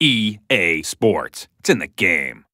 EA Sports. It's in the game.